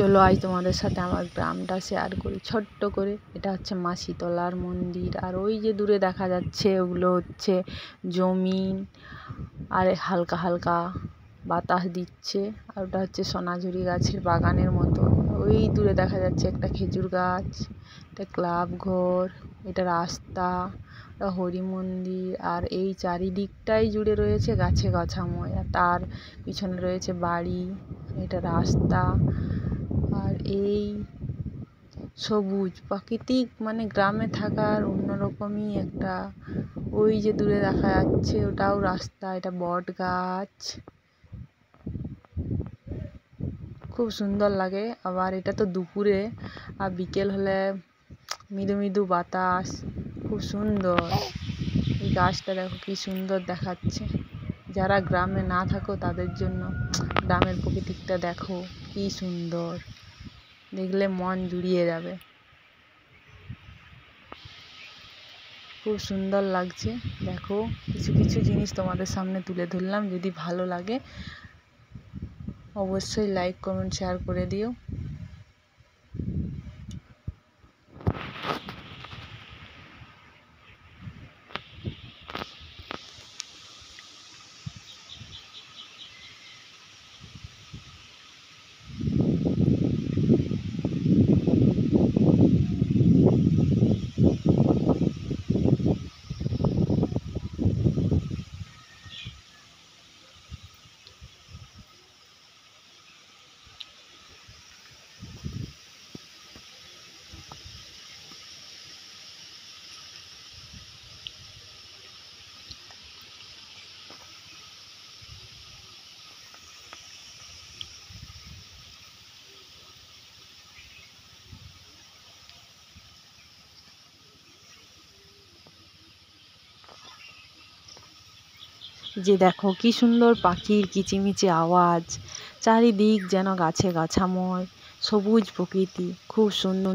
চলো আজ তোমাদের সাথে আমার গ্রামটা শেয়ার করি ছোট্ট করে এটা হচ্ছে মাসিতলার মন্দির আর ওই যে দূরে দেখা যাচ্ছে ওগুলো হচ্ছে জমি আর হালকা হালকা বাতাস দিচ্ছে আর ওটা হচ্ছে সোনাঝুরি গাছের বাগানের মতো ওই দূরে দেখা যাচ্ছে একটা খেজুর গাছ একটা ক্লাব ঘর এটা রাস্তা হরি মন্দির আর এই চারিদিকটাই জুড়ে রয়েছে গাছে গাছাময় আর তার পিছনে রয়েছে বাড়ি এটা রাস্তা আর এই সবুজ প্রাকৃতিক মানে গ্রামে থাকার অন্য রকমই একটা ওই যে দূরে দেখা যাচ্ছে ওটাও রাস্তা এটা বট গাছ খুব সুন্দর লাগে আবার এটা তো দুপুরে আর বিকেল হলে মৃদু মৃদু বাতাস খুব সুন্দর এই গাছটা দেখো কি সুন্দর দেখাচ্ছে যারা গ্রামে না থাকো তাদের জন্য গ্রামের প্রকৃতিকটা দেখো কি সুন্দর দেখলে মন জুড়িয়ে যাবে খুব সুন্দর লাগছে দেখো কিছু কিছু জিনিস তোমাদের সামনে তুলে ধরলাম যদি ভালো লাগে অবশ্যই লাইক কমেন্ট শেয়ার করে দিও যে দেখো কি সুন্দর পাখির কিচিমিচি আওয়াজ চারিদিক যেন গাছে গাছাময় সবুজ প্রকৃতি খুব সুন্দর